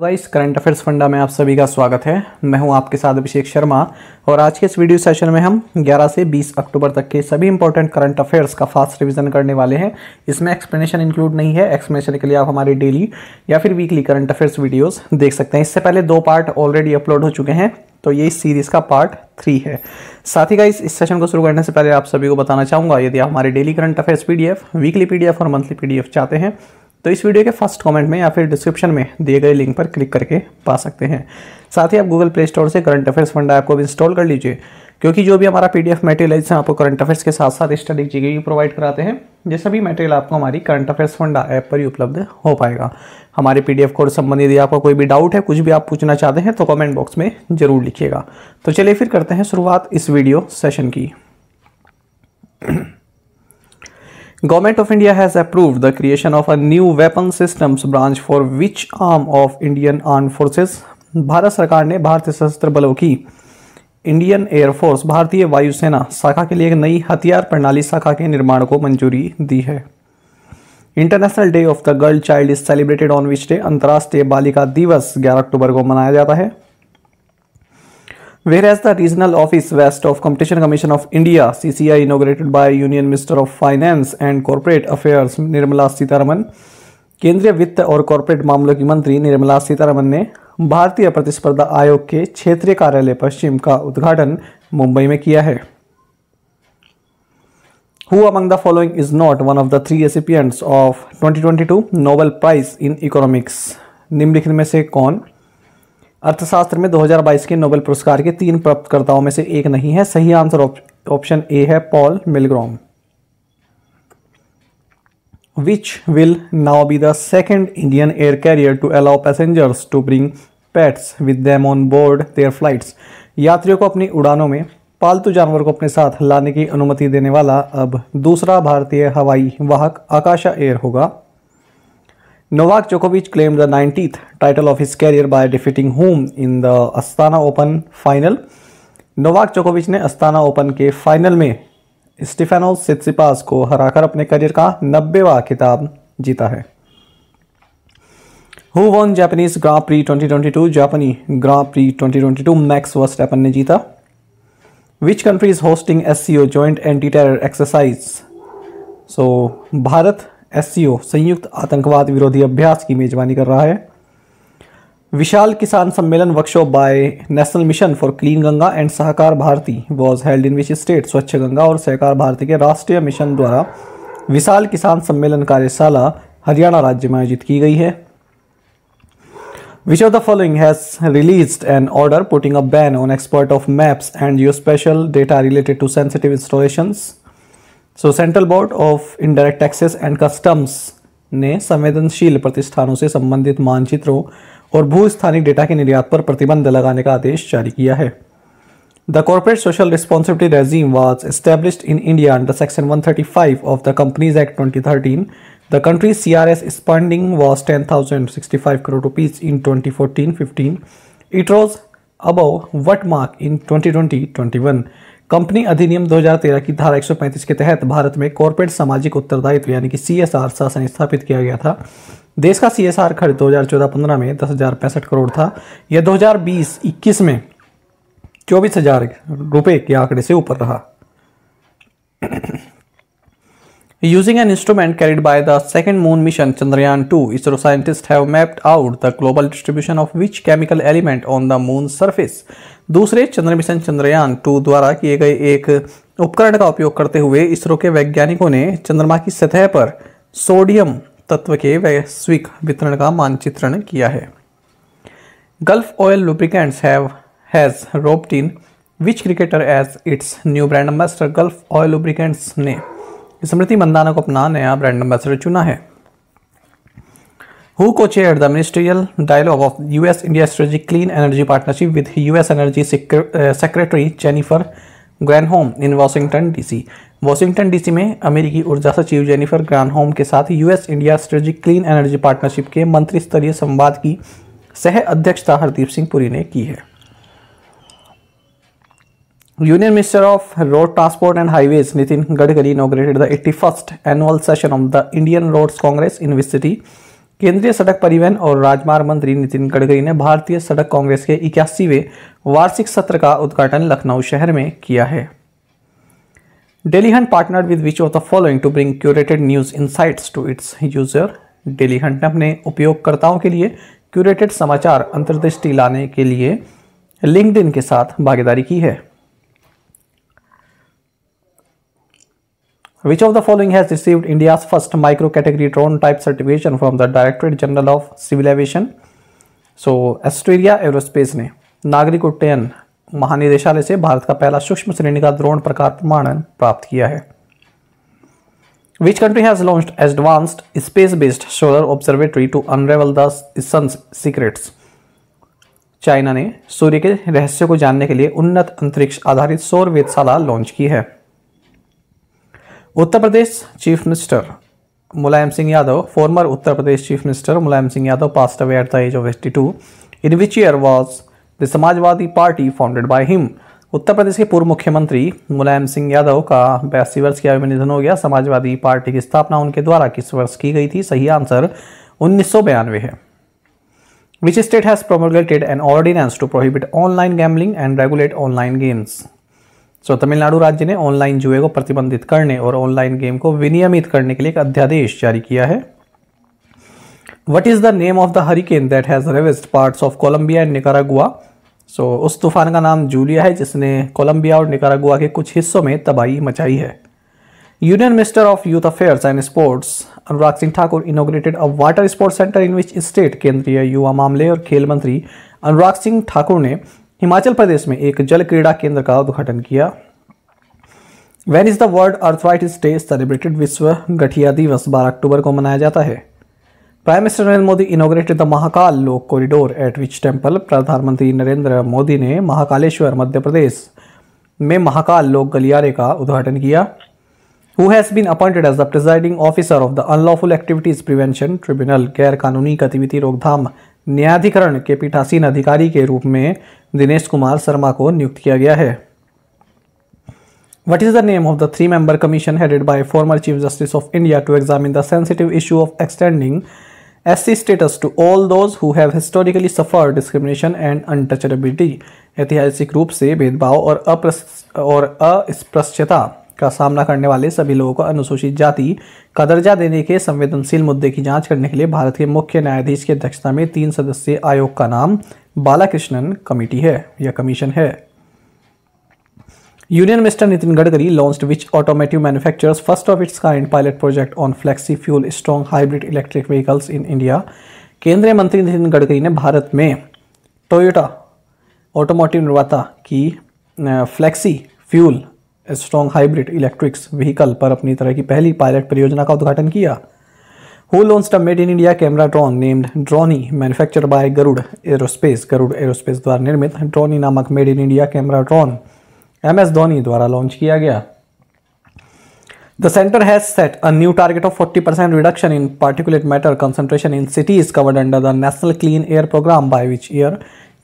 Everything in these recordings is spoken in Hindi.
वाइस करंट अफेयर्स फंडा में आप सभी का स्वागत है मैं हूं आपके साथ अभिषेक शर्मा और आज के इस वीडियो सेशन में हम 11 से 20 अक्टूबर तक के सभी इंपॉर्टेंट करंट अफेयर्स का फास्ट रिवीजन करने वाले हैं इसमें एक्सप्लेनेशन इंक्लूड नहीं है एक्सप्लेनेशन के लिए आप हमारे डेली या फिर वीकली करंट अफेयर्स वीडियोज़ देख सकते हैं इससे पहले दो पार्ट ऑलरेडी अपलोड हो चुके हैं तो ये इस सीरीज़ का पार्ट थ्री है साथ ही का इस सेशन को शुरू करने से पहले आप सभी को बताना चाहूँगा यदि आप हमारे daily current affairs PDF weekly PDF और मंथली पीडीएफ चाहते हैं तो इस वीडियो के फर्स्ट कमेंट में या फिर डिस्क्रिप्शन में दिए गए लिंक पर क्लिक करके पा सकते हैं साथ ही आप गूगल प्ले स्टोर से करंट अफेयर्स फंडा ऐप को भी इंस्टॉल कर लीजिए क्योंकि जो भी हमारा पीडीएफ डी मटेरियल है आपको करंट अफेयर्स के साथ साथ स्टडी जी भी प्रोवाइड कराते हैं ये सभी मटेरियल आपको हमारी करंट अफेयर्स फंडा ऐप पर ही उपलब्ध हो पाएगा हमारे पी डी एफ कोड संबंधित आपको आपका कोई भी डाउट है कुछ भी आप पूछना चाहते हैं तो कॉमेंट बॉक्स में ज़रूर लिखिएगा तो चलिए फिर करते हैं शुरुआत इस वीडियो सेशन की government of India has approve the creation of a new weapon systems branch for which arm of Indian arm forces Bharat सरकार ने भारतीय सशस्त्र बलों की इंडियन एयरफोर्स भारतीय वायुसेना शाखा के लिए एक नई हथियार प्रणाली शाखा के निर्माण को मंजूरी दी है international day of the girl child is celebrated on which day अंतर्राष्ट्रीय बालिका दिवस 11 अक्टूबर को मनाया जाता है Whereas the Regional Office West of Competition Commission of India, CCI, inaugurated by Union Minister of Finance and Corporate Affairs Nirmala Sitharaman, केंद्रीय वित्त और कॉरपोरेट मामलों की मंत्री निर्मला सीतारमन ने भारतीय प्रतिस्पर्धा आयोग के क्षेत्रीय कार्यालय पश्चिम का उद्घाटन मुंबई में किया है Who among the following is not one of the three recipients of 2022 Nobel Prize in Economics? निम्नलिखित में से कौन अर्थशास्त्र में 2022 के नोबेल पुरस्कार के तीन प्राप्तकर्ताओं में से एक नहीं है सही आंसर ऑप्शन ए है Paul Milgrom which will now be the second Indian air carrier to allow passengers to bring pets with them on board their flights यात्रियों को अपनी उड़ानों में पालतू जानवर को अपने साथ लाने की अनुमति देने वाला अब दूसरा भारतीय हवाई वाहक आकाशा एयर होगा Novak Djokovic claimed the 90th title of his career by defeating whom in the Astana Open final? Novak जोकोविच ने अस्ताना ओपन के फाइनल में स्टीफेनो सिट्सिपास को हराकर अपने करियर का नब्बेवा खिताब जीता है who won Japanese Grand Prix 2022 जापानी ग्रां प्री 2022 मैक्स वर्स्टैपन ने जीता which country is hosting S C O joint anti terror exercise so Bharat एस संयुक्त आतंकवाद विरोधी अभ्यास की मेजबानी कर रहा है विशाल किसान सम्मेलन workshop by national mission for clean Ganga and Sahkar Bharati was held in which state स्वच्छ गंगा और सहकार भारती के राष्ट्रीय मिशन द्वारा विशाल किसान सम्मेलन कार्यशाला हरियाणा राज्य में आयोजित की गई है which of the following has release an order putting a ban on expert of maps and and special data related to sensitive installations? So central board of indirect taxes and customs ने संवेदनशील प्रतिष्ठानों से संबंधित मानचित्रों और भू स्थानिक डेटा के निर्यात पर प्रतिबंध लगाने का आदेश जारी किया है the corporate social responsibility regime was establish in India under section 135 of the companies act 2013 the country's C S R spending was ten thousand sixty five crore rupees in twenty fourteen fifteen it was above what mark in twenty twenty twenty one company अधिनियम 2013 की धारा 135 के तहत भारत में कॉरपोरेट सामाजिक उत्तरदायित्व यानी कि सी शासन स्थापित किया गया था देश का सी एस आर खर्च दो में दस करोड़ था यह 2020-21 में चौबीस हजार रुपये के आंकड़े से ऊपर रहा Using an instrument carried by the second moon mission Chandrayaan-2, ISRO scientists have mapped out the global distribution of which chemical element on the moon surface. दूसरे चंद्र मिशन चंद्रयान-2 द्वारा किए गए एक उपकरण का उपयोग करते हुए इसरो के वैज्ञानिकों ने चंद्रमा की सतह पर सोडियम तत्व के वैश्विक वितरण का मानचित्रण किया है Gulf Oil lubricants have has roped in which cricketer as its new brand ambassador Gulf Oil lubricants ने स्मृति मंदाना को अपना नया ब्रांड एम्बेसडर चुना है हु को chair the ministerial dialogue of US India strategic clean energy partnership with US energy secretary Jennifer Granholm in Washington DC Washington DC में अमेरिकी ऊर्जा सचिव जेनिफर ग्रैनहोम के साथ US India strategic clean energy partnership के मंत्री स्तरीय संवाद की सह अध्यक्षता हरदीप सिंह पुरी ने की है Union Minister of Road Transport and Highways Nitin Gadkari inaugurated the 81st annual session of the Indian Roads Congress in which city? केंद्रीय सड़क परिवहन और राजमार्ग मंत्री नितिन गडकरी ने भारतीय सड़क कांग्रेस के इक्यासीवें वार्षिक सत्र का उद्घाटन लखनऊ शहर में किया है Dailyhunt partner with which of the following to bring curated news insights to its user Dailyhunt ने अपने उपयोगकर्ताओं के लिए क्यूरेटेड समाचार अंतर्दृष्टि लाने के लिए लिंकड के साथ भागीदारी की है Which of the following has received India's first micro-category drone type certification from the Directorate General of Civil Aviation? So Australia aerospace ने नागरिक उड्डयन महानिदेशालय से भारत का पहला सूक्ष्म श्रेणी का द्रोण प्रकार प्रमाणन प्राप्त किया है which country has launched advanced space based solar observatory to unravel the sun's secrets China ने सूर्य के रहस्य को जानने के लिए उन्नत अंतरिक्ष आधारित सौर वेधशाला लॉन्च की है Uttar Pradesh chief minister Mulayam Singh Yadav Uttar Pradesh chief minister Mulayam Singh Yadav Yadav away at the age of eighty two in which year was the Samajwadi party founded by him Uttar Pradesh के पूर्व मुख्यमंत्री मुलायम सिंह यादव का बयासी वर्ष की आयु में निधन हो गया समाजवादी पार्टी की स्थापना उनके द्वारा किस वर्ष की गई थी सही आंसर उन्नीस है which state has promulgated an ordinance to prohibit online gambling and regulate online games so Tamil Nadu राज्य ने ऑनलाइन जुए को प्रतिबंधित करने और ऑनलाइन गेम को विनियमित करने के लिए एक अध्यादेश जारी किया है what is the name of the hurricane that has ravaged part of Colombia and Nicaragua so उस तूफान का नाम जूलिया है जिसने कोलंबिया और निकारागुआ के कुछ हिस्सों में तबाही मचाई है union minister of youth affairs and sports Anurag Singh Thakur inaugurated a water sports centre in which state केंद्रीय युवा मामले और खेल मंत्री अनुराग सिंह ठाकुर ने हिमाचल प्रदेश में एक जल क्रीड़ा केंद्र का उद्घाटन किया when is the world arthritis day celebrated विश्व गठिया दिवस 12 अक्टूबर को मनाया जाता है prime minister Narendra Modi inaugurated the Mahakal Lok corridor eight which temple प्रधानमंत्री नरेंद्र मोदी ने महाकालेश्वर मध्य प्रदेश में महाकाल लोक गलियारे का उद्घाटन किया who has been appointed as the presiding officer of the unlawful activities prevention tribunal गैर कानूनी गतिविधि रोकथाम न्यायाधिकरण के पीठासीन अधिकारी के रूप में दिनेश कुमार शर्मा को नियुक्त किया गया है what is the name of the three member commission headed by former chief justice of India to examine the sensitive issue of extending S C status to all those who have historically suffer discrimination and untouchability ऐतिहासिक रूप से भेदभाव और अप्रस और अस्पृश्यता का सामना करने वाले सभी लोगों को अनुसूचित जाति का दर्जा देने के संवेदनशील मुद्दे की जांच करने के लिए भारत के मुख्य न्यायाधीश की अध्यक्षता में तीन सदस्यीय आयोग का नाम बालाकृष्णन कमेटी है या कमीशन है union minister Nitin Gadkari launched which automotive manufactures first of its kind pilot project on flexi fuel strong hybrid electric vehicles in India केंद्रीय मंत्री नितिन गडकरी ने भारत में टोयोटा ऑटोमोटिव निर्माता की flexi fuel strong hybrid electrics vehicle पर अपनी तरह की पहली पायलट परियोजना का उद्घाटन किया who launch the made in India camera drone named Droni manufacture by Garuda aerospace Garuda aerospace द्वारा निर्मित ड्रोनी नामक made in India camera drone M S Dhoni द्वारा लॉन्च किया गया the centre has set a new target of 40 percent reduction in particulate matter concentration in cities covered under the national clean air programme by which year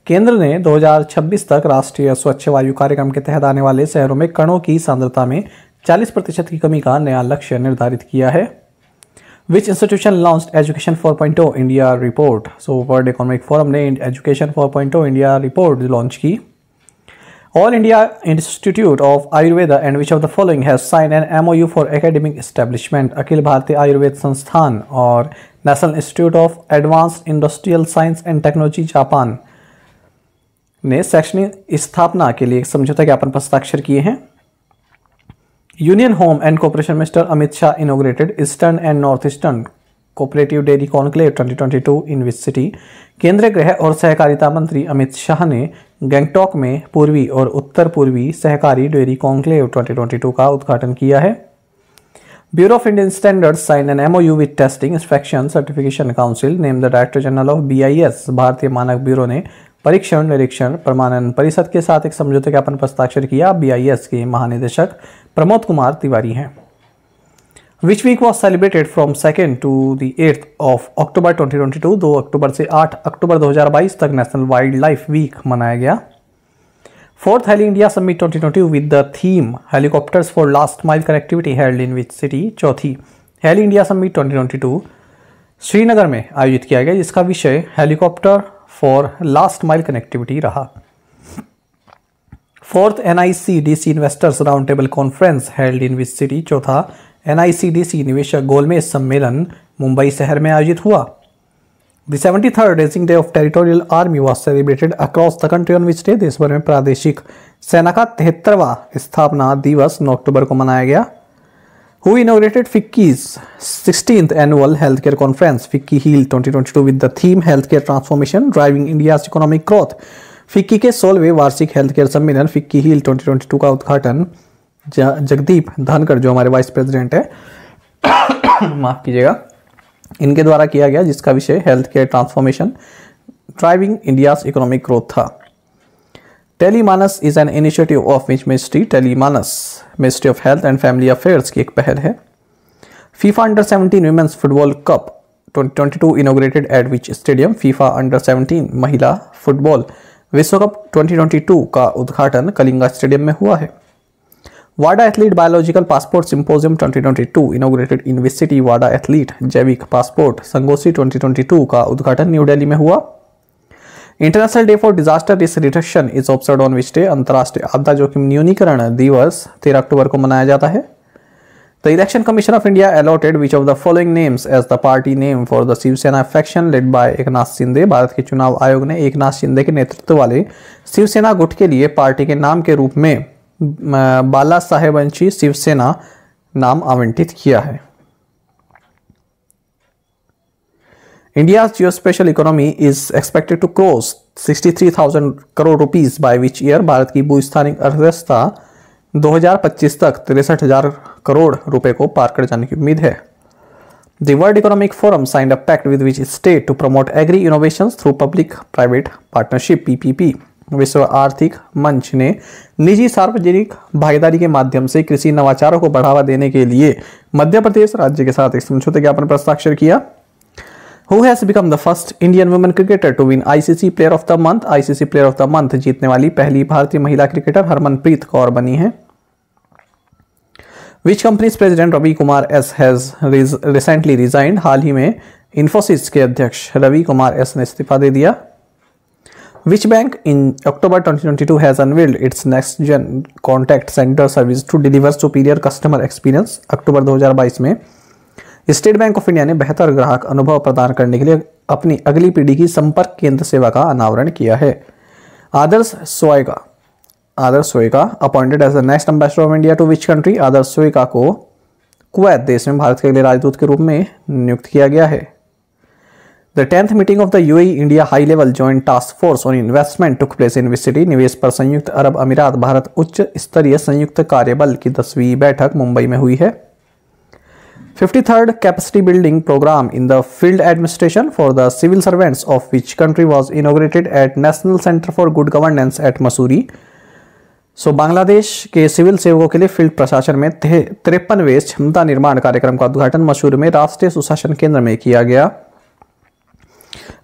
केंद्र ने 2026 तक राष्ट्रीय स्वच्छ वायु कार्यक्रम के तहत आने वाले शहरों में कणों की सांद्रता में 40 प्रतिशत की कमी का नया लक्ष्य निर्धारित किया है which institution launch education 4.0 India report so World economic Forum ने एजुकेशन 4.0 इंडिया रिपोर्ट लॉन्च की All India Institute of Ayurveda and which of the following has signed an MOU for academic establishment अखिल भारतीय आयुर्वेद संस्थान और National Institute of Advanced Industrial Science and Technology Japan ने शैक्षणिक स्थापना के लिए समझौता ज्ञापन पर हस्ताक्षर किए हैं union home and cooperation minister Amit Shah inaugurated eastern and north eastern cooperative dairy conclave 2022 in which city केंद्रीय गृह और सहकारिता मंत्री अमित शाह ने गैंगटॉक में पूर्वी और उत्तर पूर्वी सहकारी डेयरी कॉन्क्लेव 2022 का उद्घाटन किया है Bureau of Indian Standards sign an MoU with testing inspection certification council name the director general of BIS भारतीय मानक ब्यूरो ने परीक्षण निरीक्षण प्रमाणन परिषद के साथ एक समझौते का अपन हस्ताक्षर किया बीआईएस के महानिदेशक प्रमोद कुमार तिवारी हैं which week was celebrated from second to the eighth of October 2022 twenty two दो अक्टूबर से आठ अक्टूबर 2022 तक नेशनल वाइल्ड लाइफ वीक मनाया गया fourth Heli India summit 2022 with the theme helicopters for last mile connectivity held in which city चौथी हेली इंडिया समिट 2022 श्रीनगर में आयोजित किया गया जिसका विषय helicopter for last mile connectivity रहा fourth N I C D C investors round table conference held in which city चौथा N I C D C निवेशक गोलमेज सम्मेलन मुंबई शहर में आयोजित हुआ the seventy third racing day of territorial army was celebrated across the country on which day देश भर में प्रादेशिक सेना का तिहत्तरवा स्थापना दिवस नौ अक्टूबर को मनाया गया who inaugurated FICCI's 16th annual healthcare conference, FICCI HEAL 2022, with the theme Healthcare Transformation Driving India's Economic Growth. FICCI के सोलहवें वार्षिक हेल्थ केयर सम्मेलन फिक्की हिल 2022 का उद्घाटन जगदीप धनखड़ जो हमारे वाइस प्रेसिडेंट है माफ कीजिएगा इनके द्वारा किया गया जिसका विषय health care transformation driving India's economic growth था TeleMANAS is an initiative of which ministry TeleMANAS ministry of health and family affairs की एक पहल है FIFA under 17 women's football cup 2022 inaugurated at which stadium FIFA under 17 महिला फुटबॉल विश्व कप 2022 का उद्घाटन कलिंगा स्टेडियम में हुआ है वाडा athlete biological passport symposium 2022 inaugurated in वाडा एथलीट जैविक पासपोर्ट संगोष्ठी 2022 का उद्घाटन न्यू दिल्ली में हुआ international day for disaster risk reduction is observed on which day अंतर्राष्ट्रीय आपदा जोखिम न्यूनीकरण दिवस तेरह अक्टूबर को मनाया जाता है the election commission of India allotted which of the following names as the party name for the Shivsena faction led by Eknath Shinde Bharat के चुनाव आयोग ने एकनाथ शिंदे के नेतृत्व वाले शिवसेना गुट के लिए पार्टी के नाम के रूप में बाला साहेबंशी शिवसेना नाम आवंटित किया है India's geospatial economy is expected to cross 63,000 crore rupees by which year Bharat की भूस्थानिक अर्थव्यवस्था 2025 तक 63,000 हजार करोड़ रुपए को पार कर जाने की उम्मीद है the world economic forum signed a pact with which state to promote agri innovation through public private partnership PPP विश्व आर्थिक मंच ने निजी सार्वजनिक भागीदारी के माध्यम से कृषि नवाचारों को बढ़ावा देने के लिए मध्य प्रदेश राज्य के साथ एक समझौते ज्ञापन पर हस्ताक्षर किया who has become the first Indian women cricketer to win ICC player of the month ICC player of the month जीतने वाली पहली भारतीय महिला क्रिकेटर हरमनप्रीत कौर बनी है which companies president Ravi Kumar S has recently resigned हाल ही में इन्फोसिस के अध्यक्ष रवि कुमार एस ने इस्तीफा दे दिया which bank in October 2022 has unveiled its next gen contact centre service to deliver superior customer experience अक्टूबर दो हजार बाईस में स्टेट बैंक ऑफ इंडिया ने बेहतर ग्राहक अनुभव प्रदान करने के लिए अपनी अगली पीढ़ी की संपर्क केंद्र सेवा का अनावरण किया है Adarsh Swaika Adarsh Swaika appointed as the next ambassador of India to which country Adarsh Swaika को कुवैत देश में भारत के अगले राजदूत के रूप में नियुक्त किया गया है the tenth meeting of the EU India high level joint task force on investment took place in विसिटी निवेश पर संयुक्त अरब अमीरात भारत उच्च स्तरीय संयुक्त कार्यबल की दसवीं बैठक मुंबई में हुई है 53rd Capacity Building Program in the Field Administration for the Civil Servants of which country was inaugurated at National Center for Good Governance at Masuri. so, Bangladesh civil service सेवकों के लिए फील्ड प्रशासन में तिरपनवे क्षमता निर्माण कार्यक्रम का उद्घाटन मशहूर में राष्ट्रीय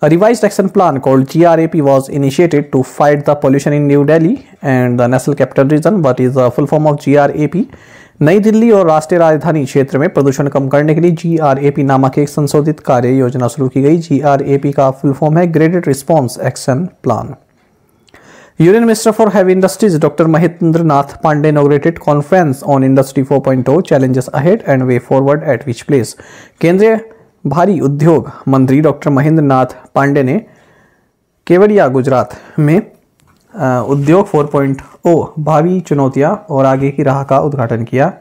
A revised action plan called GRAP was initiated to fight the pollution in New Delhi and the national capital region. What is the full form of GRAP? नई दिल्ली और राष्ट्रीय राजधानी क्षेत्र में प्रदूषण कम करने के लिए जी नामक एक संशोधित कार्य योजना शुरू की गई जी का फुल फॉर्म है graded response action plan union minister for heavy industries doctor Mahendra Nath Pandey inaugurated conference on industry 4.0 challenges ahead and way forward at which place केंद्रीय भारी उद्योग मंत्री डॉक्टर महेंद्र नाथ पांडे ने केवड़िया गुजरात में उद्योग 4.0 भावी चुनौतियां और आगे की राह का उद्घाटन किया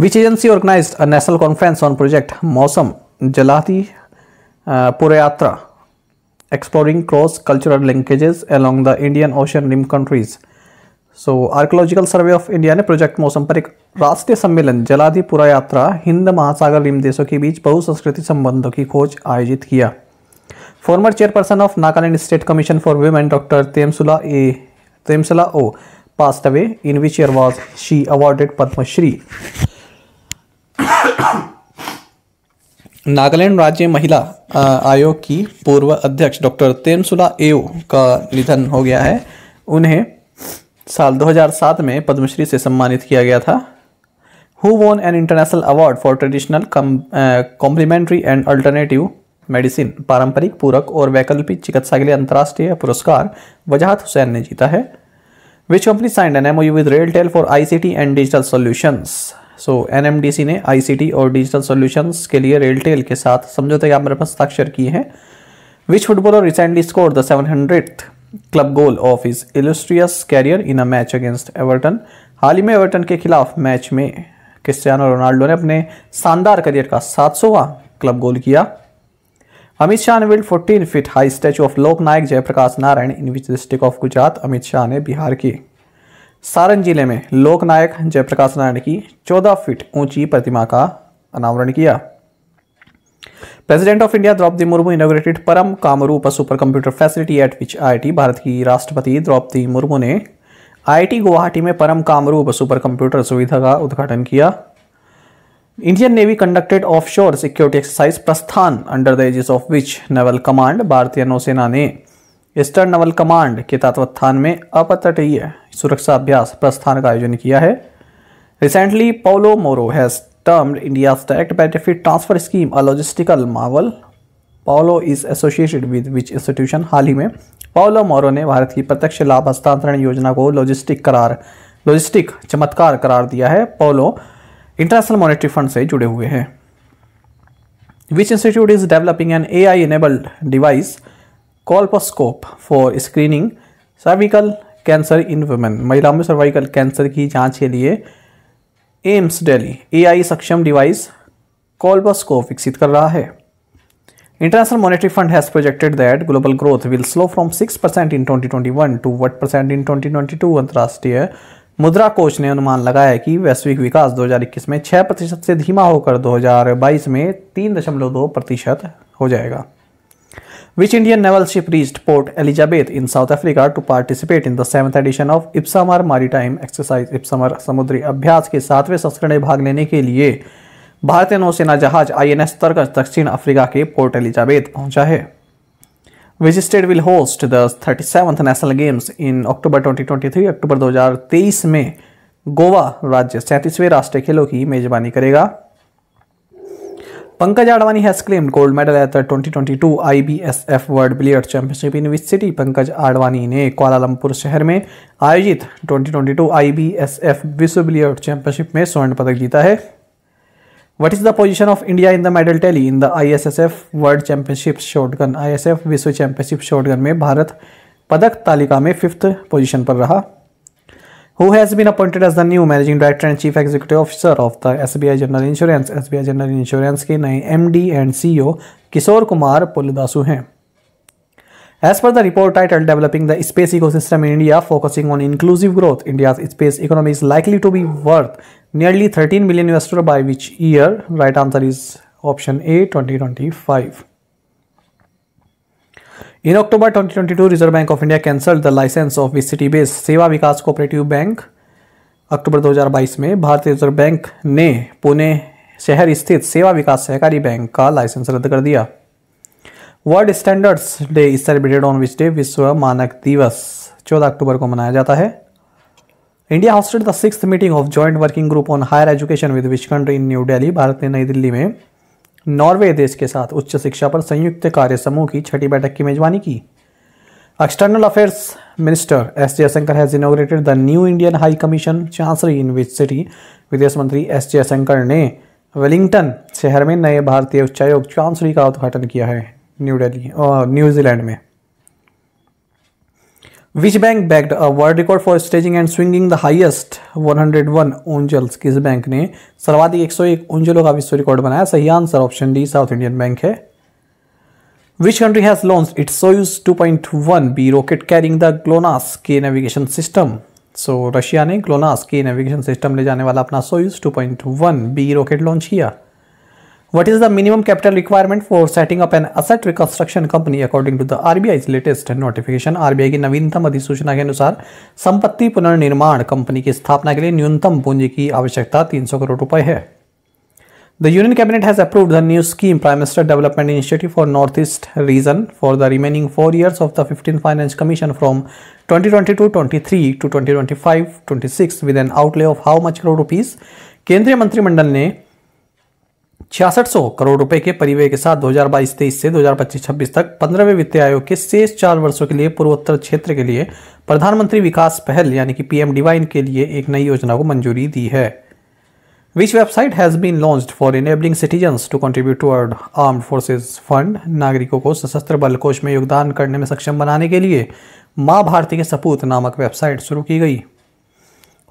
which agency organise national conference on project Mausam जलाती पुरयात्रा exploring cross cultural linkages along the Indian ocean rim countries so archaeological survey of India ने प्रोजेक्ट मौसम पर एक राष्ट्रीय सम्मेलन जलाधिपुरा यात्रा हिंद महासागर रिम देशों के बीच बहुसंस्कृति संबंधों की खोज आयोजित किया former chairperson of Nagaland state commission for women doctor Temsula A Temsula Ao pass away in which year was she awarded Padmashri Nagaland राज्य महिला आयोग की पूर्व अध्यक्ष डॉक्टर तेमसुला एओ का निधन हो गया है उन्हें साल 2007 में पद्मश्री से सम्मानित किया गया था who won an international award for traditional complementary and alternative medicine पारंपरिक पूरक और वैकल्पिक चिकित्सा के लिए अंतर्राष्ट्रीय पुरस्कार वजाहत हुसैन ने जीता है which company signed an U with RailTel for I C T and digital solution so N M D C ने आई सी टी और डिजिटल सोल्यूशन के लिए रेलटेल के साथ समझौते ज्ञापन पर हस्ताक्षर किए हैं which footballer recently score the seven hundred club goal of his illustrious career in a match against Everton हाल ही में एवर्टन के खिलाफ मैच में क्रिस्टियानो रोनाल्डो ने अपने शानदार करियर का सात क्लब गोल किया Amit Shah unveiled 14 feet high statue of Lok Nayak Jayaprakash Narayan in which district of Gujarat Amit ने बिहार की सारण जिले में लोक नायक जयप्रकाश नारायण की 14 फीट ऊंची प्रतिमा का अनावरण किया president of India Droupadi Murmu inaugurated Param Kamrup super computer facility at which I Bharat की राष्ट्रपति द्रौपदी मुर्मू ने आई गुवाहाटी में परम कामरूप सुपर कंप्यूटर सुविधा का उद्घाटन किया Indian Navy conducted offshore security exercise Prasthan under the aegis of which naval command भारतीय नौसेना ने ईस्टर्न नेवल कमांड के तत्वत्थान में अपतटीय सुरक्षा अभ्यास प्रस्थान का आयोजन किया है recently Paolo Mauro has termed India direct benefit transfer scheme a logistical marvel Paolo is associated with which institution हाल ही में पोलो मोरो ने भारत की प्रत्यक्ष लाभ हस्तांतरण योजना को लॉजिस्टिक करार लॉजिस्टिक चमत्कार करार दिया है पोलो इंटरनेशनल मॉनेटरी फंड से जुड़े हुए हैं which institute is developing an A I enabled device colposcope for screening cervical cancer in women महिलाओं में सर्वाइकल कैंसर की जांच के लिए एम्स डेली ए आई सक्षम डिवाइस कॉल्पोस्कोप विकसित कर रहा है international monetary fund has projected that global growth will slow from six percent in twenty twenty one to what percent in twenty twenty two अंतर्राष्ट्रीय मुद्रा कोष ने अनुमान लगाया कि वैश्विक विकास 2021 में 6 प्रतिशत से धीमा होकर 2022 में 3.2 प्रतिशत हो जाएगा which Indian naval ship reached port Elizabeth in South Africa to participate in the seventh edition of IBSAMAR maritime exercise IBSAMAR समुद्री अभ्यास के सातवें संस्करण में भाग लेने के लिए भारतीय नौसेना जहाज आई एन एस तर्क दक्षिण अफ्रीका के पोर्ट एलिजाबेथ पहुंचा है state will host the thirty seventh national games in October 2023 अक्टूबर 2023 में गोवा राज्य सैंतीसवें राष्ट्रीय खेलों की मेजबानी करेगा Pankaj Advani has claimed gold medal at the 2022 F world billiard championship in which city Pankaj Advani ने कोलालमपुर शहर में आयोजित 2022 एफ विश्व बिलियर्ड चैंपियनशिप में स्वर्ण पदक जीता है what is the position of India in the medal tally in the I S S F world championship shotgun I S F विश्व चैंपियनशिप शॉटगन में भारत पदक तालिका में फिफ्थ पोजिशन पर रहा who has been appointed as the new managing director and chief executive officer of the S B I general insurance S B I general insurance के नए एम डी एंड सी ओ किशोर कुमार पुलदासु हैं as per the report title developing the space ecosystem in India focusing on inclusive growth India space economy is likely to be worth nearly 13 million US dollar by which year right answer is option a 2025 in october 2022 reserve bank of india cancelled the license of vcity based seva vikas cooperative bank अक्टूबर 2022 में भारतीय रिजर्व बैंक ने पुणे शहर स्थित सेवा विकास सहकारी बैंक का लाइसेंस रद्द कर दिया world standards day is celebrated on which day विश्व मानक दिवस 14 अक्टूबर को मनाया जाता है India hosted the six meeting of joint working group on higher education with which country in new Delhi Bharat ने नई दिल्ली में नॉर्वे देश के साथ उच्च शिक्षा पर संयुक्त कार्य समूह की छठी बैठक की मेजबानी की external affairs minister S Jaishankar has inaugurated the new Indian high commission chancellor in which city विदेश मंत्री एस जयशंकर ने वेलिंगटन शहर में नए भारतीय उच्चायोग चांसरी का उद्घाटन किया है न्यू डेली न्यूजीलैंड में Which bank backed a world record for staging and swinging the highest 101 ओंजल्स किस बैंक ने सर्वाधिक 101 ओंजलों का विश्व रिकॉर्ड बनाया सही answer option D south Indian bank है Which country has launched its Soyuz 2.1B rocket carrying the GLONASS K navigation system? So so, Russia ने ग्लोनास के नेविगेशन सिस्टम ले जाने वाला अपना सोयूज 2.1 बी रॉकेट लॉन्च किया What is the minimum capital requirement for setting up an asset reconstruction company according to the RBI's latest notification? RBI की नवीनतम अधिसूचना के अनुसार संपत्ति पुनर्निर्माण कंपनी की स्थापना के लिए न्यूनतम पूंजी की आवश्यकता 300 करोड़ रुपए है the union cabinet has approved the new scheme prime minister development initiative for north east region for the remaining four years of the fifteen finance commission from 2022-23 to 2025-26 to twenty with an outlay of how much crore rupees केंद्रीय मंत्रिमंडल ने छियासठ करोड़ रुपए के परिव्यय के साथ 2022-23 से 2025-26 तक पंद्रहवें वित्तीय आयोग के शेष चार वर्षों के लिए पूर्वोत्तर क्षेत्र के लिए प्रधानमंत्री विकास पहल यानी कि पीएम डिवाइन के लिए एक नई योजना को मंजूरी दी है which website has been launch for enabling citizens to contribute toward armed forces fund नागरिकों को सशस्त्र बल कोष में योगदान करने में सक्षम बनाने के लिए माँ भारती के सपूत नामक वेबसाइट शुरू की गई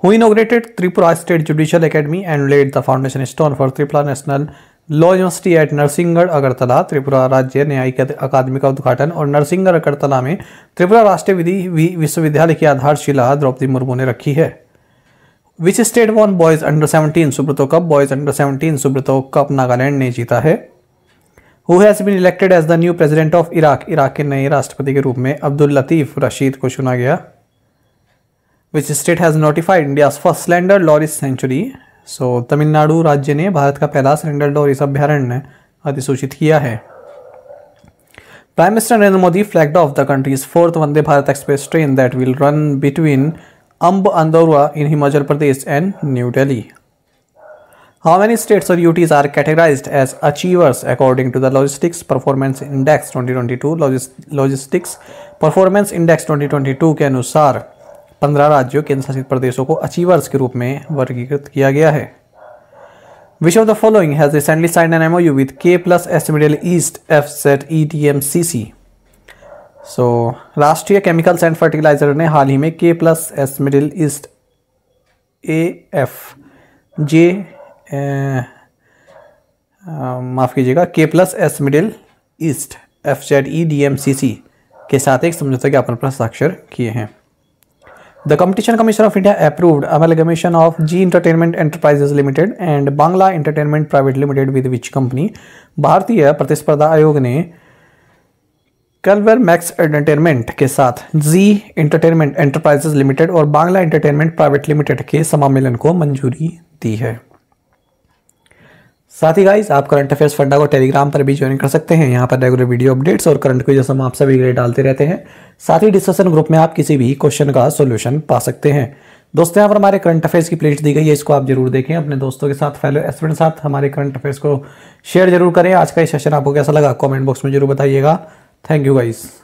हुई inaugurated Tripura state judicial academy and laid the foundation stone for Tripura national law university at Narsinghgarh Agartala Tripura राज्य न्यायिक अकादमी का उद्घाटन और नरसिंहगढ़ अगरतला में त्रिपुरा राष्ट्रीय विधि विश्वविद्यालय की आधारशिला द्रौपदी मुर्मू ने रखी है which state won boys under seventeen Subroto cup boys under seventeen Subroto cup Nagaland ने जीता है who has been elected as the new president of Iraq Iraq के नए राष्ट्रपति के रूप में अब्दुल लतीफ़ रशीद को चुना गया which state has notified India first slender loris sanctuary so Tamil Nadu राज्य ने भारत का पहला सरेंडर डोरिस अभ्यारण्य अधिसूचित किया है prime minister Narendra Modi flag off the country's fourth Vande Bharat express train that will run between Amb Andaura in Himachal Pradesh and new Delhi how many states और UTs are categorise as achievers according to the logistics performance index twenty twenty two logistics performance index twenty twenty two के अनुसार पंद्रह राज्यों केंद्र शासित प्रदेशों को अचीवर्स के रूप में वर्गीकृत किया गया है of the Which an the U with K plus S MOU east F सेट E T M C C so राष्ट्रीय केमिकल्स एंड फर्टिलाइजर ने हाल ही में K plus S middle east A F J माफ़ कीजिएगा K plus S middle east F Z E D M C C के साथ एक समझौते ज्ञापन पर हस्ताक्षर किए हैं The Competition Commission of India approved amalgamation of G Entertainment Enterprises Limited and Bangla Entertainment Private Limited with which company? भारतीय प्रतिस्पर्धा आयोग ने कलवर मैक्स एंटरटेनमेंट के साथ जी एंटरटेनमेंट एंटरप्राइजेज लिमिटेड और बांग्ला एंटरटेनमेंट प्राइवेट लिमिटेड के समामेलन को मंजूरी दी है साथ ही गाइस आप करंट अफेयर्स फंडा को टेलीग्राम पर भी ज्वाइन कर सकते हैं यहाँ पर रेगुलर वीडियो अपडेट्स और करंट को जैसे हम आप सभी ग्रेड डालते रहते हैं साथ ही डिस्कशन ग्रुप में आप किसी भी क्वेश्चन का सोल्यूशन पा सकते हैं दोस्तों यहाँ पर हमारे करंट अफेयर्स की प्लेट दी गई है इसको आप जरूर देखें अपने दोस्तों के साथ फेलो स्टूडेंट साथ हमारे करंट अफेयर्स को शेयर जरूर करें आज का ये सेशन आपको कैसा लगा कॉमेंट बॉक्स में जरूर बताइएगा थैंक यू गाइज़